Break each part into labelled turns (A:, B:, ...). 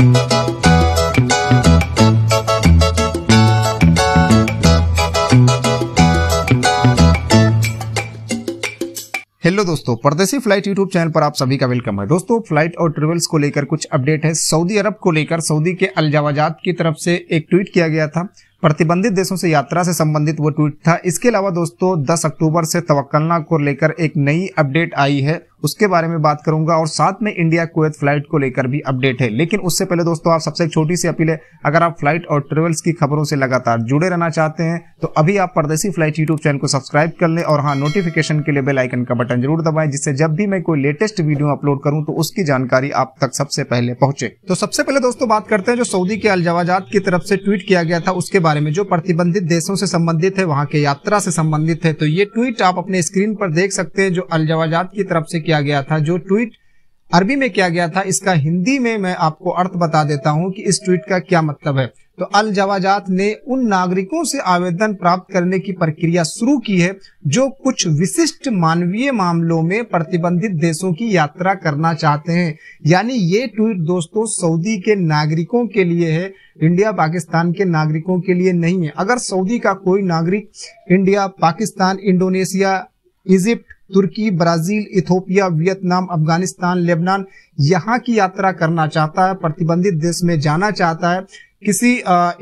A: hello दोस्तों परदेसी flight YouTube channel पर आप सभी का वेलकम है दोस्तों फ्लाइट और ट्रेवल्स को लेकर कुछ अपडेट है सऊदी अरब को लेकर सऊदी के अलजावाजात की तरफ से एक ट्वीट किया गया था प्रतिबंधित देशों से यात्रा से संबंधित वो ट्वीट था इसके अलावा दोस्तों 10 अक्टूबर से तवक्लना को लेकर एक नई अपडेट आई है उसके बारे में बात करूंगा और साथ में इंडिया कुवैत फ्लाइट को लेकर भी अपडेट है लेकिन उससे पहले दोस्तों आप सबसे एक छोटी सी अपील है अगर आप फ्लाइट और ट्रेवल्स की खबरों से लगातार जुड़े रहना चाहते हैं तो अभी आप परदेसी फ्लाइट यूट्यूब चैनल को सब्सक्राइब कर लें और हाँ नोटिफिकेशन के लिए बेल आइकन का बटन जरूर दबाएं जिससे जब भी मैं कोई लेटेस्ट वीडियो अपलोड करूं तो उसकी जानकारी आप तक सबसे पहले पहुंचे तो सबसे पहले दोस्तों बात करते हैं जो सऊदी के अलजवाजात की तरफ से ट्वीट किया गया था उसके बारे में जो प्रतिबंधित देशों से संबंधित है वहाँ के यात्रा से संबंधित है तो ये ट्वीट आप अपने स्क्रीन पर देख सकते हैं जो अलजवाजात की तरफ से किया गया था जो ट्वीट अरबी में किया गया था इसका हिंदी में मैं आपको अर्थ बता देता हूं कि इस ट्वीट का क्या मतलब है तो अल जवाजात ने उन नागरिकों से आवेदन प्राप्त करने की प्रक्रिया शुरू की है जो कुछ विशिष्ट मानवीय मामलों में प्रतिबंधित देशों की यात्रा करना चाहते हैं यानी ये ट्वीट दोस्तों सऊदी के नागरिकों के लिए है इंडिया पाकिस्तान के नागरिकों के लिए नहीं है अगर सऊदी का कोई नागरिक India Pakistan Indonesia Egypt Turkey Brazil Ethiopia Vietnam Afghanistan Lebanon यहाँ की यात्रा करना चाहता है प्रतिबंधित देश में जाना चाहता है किसी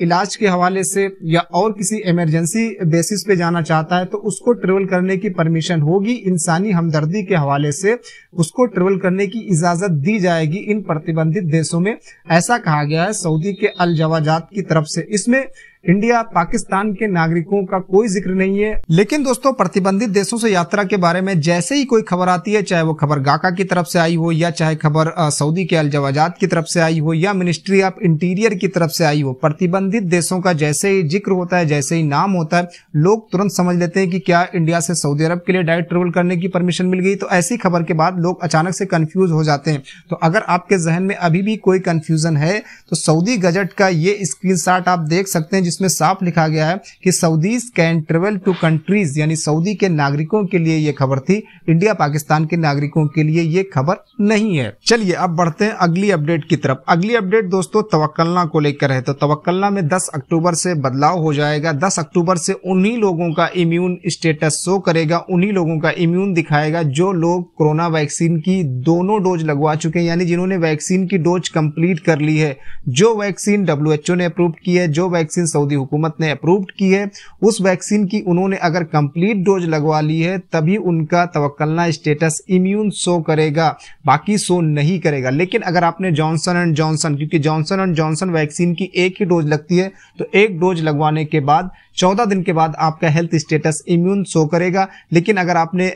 A: इलाज के हवाले से या और किसी इमरजेंसी बेसिस पे जाना चाहता है तो उसको ट्रेवल करने की परमिशन होगी इंसानी हमदर्दी के हवाले से उसको ट्रेवल करने की इजाजत दी जाएगी इन प्रतिबंधित देशों में ऐसा कहा गया है सऊदी के अल जवाजात की तरफ से इसमें इंडिया पाकिस्तान के नागरिकों का कोई जिक्र नहीं है लेकिन दोस्तों प्रतिबंधित देशों से यात्रा के बारे में जैसे ही कोई खबर आती है चाहे वो खबर गाका की तरफ से आई हो या चाहे खबर सऊदी के अलजवाजात की तरफ से आई हो या मिनिस्ट्री ऑफ इंटीरियर की तरफ से आई हो प्रतिबंधित देशों का जैसे ही जिक्र होता है जैसे ही नाम होता है लोग तुरंत समझ लेते हैं कि क्या इंडिया से सऊदी अरब के लिए डायरेक्ट ट्रेवल करने की परमिशन मिल गई तो ऐसी खबर के बाद लोग अचानक से कंफ्यूज हो जाते हैं तो अगर आपके जहन में अभी भी कोई कंफ्यूजन है तो सऊदी गजट का ये स्क्रीन आप देख सकते हैं इसमें साफ लिखा गया है कि Saudis can travel to countries यानी सऊदी के नागरिकों के लिए ये खबर थी इंडिया पाकिस्तान के नागरिकों के लिए ये खबर नहीं है चलिए अब बढ़ते हैं अगली अपडेट की तरफ अगली अपडेट दोस्तों तवक्लना को लेकर है तो तवक्लना में दस अक्टूबर से बदलाव हो जाएगा दस अक्टूबर से उन्ही लोगों का इम्यून स्टेटस शो करेगा उन्ही लोगों का इम्यून दिखाएगा जो लोग कोरोना वैक्सीन की दोनों डोज लगवा चुके हैं यानी जिन्होंने वैक्सीन की डोज कंप्लीट कर ली है जो वैक्सीन डब्ल्यू ने अप्रूव की है जो वैक्सीन सऊदी हुकूमत ने अप्रूव की है उस वैक्सीन की उन्होंने अगर कंप्लीट डोज लगवा ली है तभी उनका तवक्लना स्टेटस इम्यून शो करेगा बाकी शो नहीं करेगा लेकिन अगर आपने जॉनसन एंड जॉनसन क्योंकि जॉनसन एंड जॉनसन वैक्सीन की एक ही डोज लगती है तो एक डोज लगवाने के बाद चौदह दिन के बाद आपका हेल्थ स्टेटस इम्यून शो करेगा लेकिन अगर आपने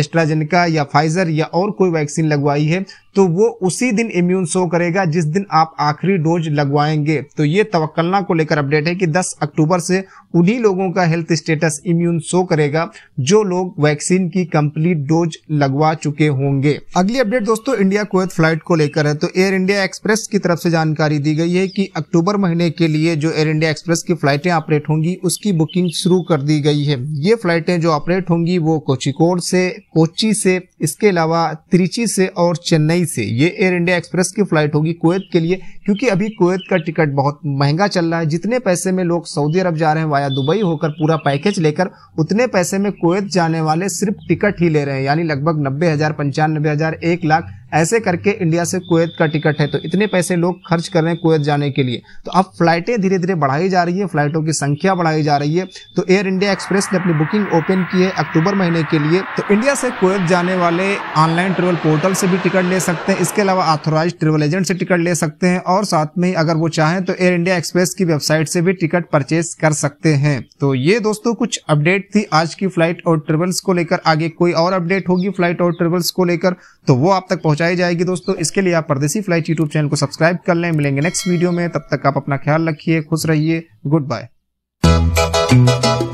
A: एस्ट्राजेनिका या फाइजर या और कोई वैक्सीन लगवाई है तो वो उसी दिन इम्यून शो करेगा जिस दिन आप आखिरी डोज लगवाएंगे तो ये तवक्लना को लेकर अपडेट है कि 10 अक्टूबर से उन्हीं लोगों का हेल्थ स्टेटस इम्यून शो करेगा जो लोग वैक्सीन की कंप्लीट डोज लगवा चुके होंगे अगली अपडेट दोस्तों इंडिया कुवैत फ्लाइट को लेकर है तो एयर इंडिया एक्सप्रेस की तरफ से जानकारी दी गई है कि अक्टूबर महीने के लिए जो एयर इंडिया एक्सप्रेस की फ्लाइटें ऑपरेट होंगी उसकी की बुकिंग शुरू कर दी गई है ये फ्लाइटें जो ऑपरेट होंगी वो कोचिकोड से कोची से इसके अलावा त्रिची से और चेन्नई से ये एयर इंडिया एक्सप्रेस की फ्लाइट होगी कुवैत के लिए क्योंकि अभी कुवैत का टिकट बहुत महंगा चल रहा है जितने पैसे में लोग सऊदी अरब जा रहे हैं वाया दुबई होकर पूरा पैकेज लेकर उतने पैसे में कुवैत जाने वाले सिर्फ टिकट ही ले रहे हैं यानी लगभग नब्बे हज़ार पंचानबे हज़ार एक लाख ऐसे करके इंडिया से कुवैत का टिकट है तो इतने पैसे लोग खर्च कर रहे हैं कुवैत जाने के लिए तो अब फ्लाइटें धीरे धीरे बढ़ाई जा रही है फ्लाइटों की संख्या बढ़ाई जा रही है तो एयर इंडिया एक्सप्रेस ने अपनी बुकिंग ओपन की है अक्टूबर महीने के लिए तो इंडिया से कुवैत जाने वाले ऑनलाइन ट्रेवल पोर्टल से भी टिकट ले सकते हैं इसके अलावा ऑथोराइज ट्रेवल एजेंट से टिकट ले सकते हैं और साथ में अगर वो चाहें तो एयर इंडिया एक्सप्रेस की वेबसाइट से भी टिकट परचेज कर सकते हैं तो ये दोस्तों कुछ अपडेट थी आज की फ्लाइट और ट्रेवल्स को लेकर आगे कोई और अपडेट होगी फ्लाइट और ट्रेवल्स को लेकर तो वो आप तक पहुंच पहुंचाई जाएगी दोस्तों इसके लिए आप परदेसी फ्लाइट यूट्यूब चैनल को सब्सक्राइब कर लें मिलेंगे नेक्स्ट वीडियो में तब तक आप अपना ख्याल रखिए खुश रहिए गुड बाय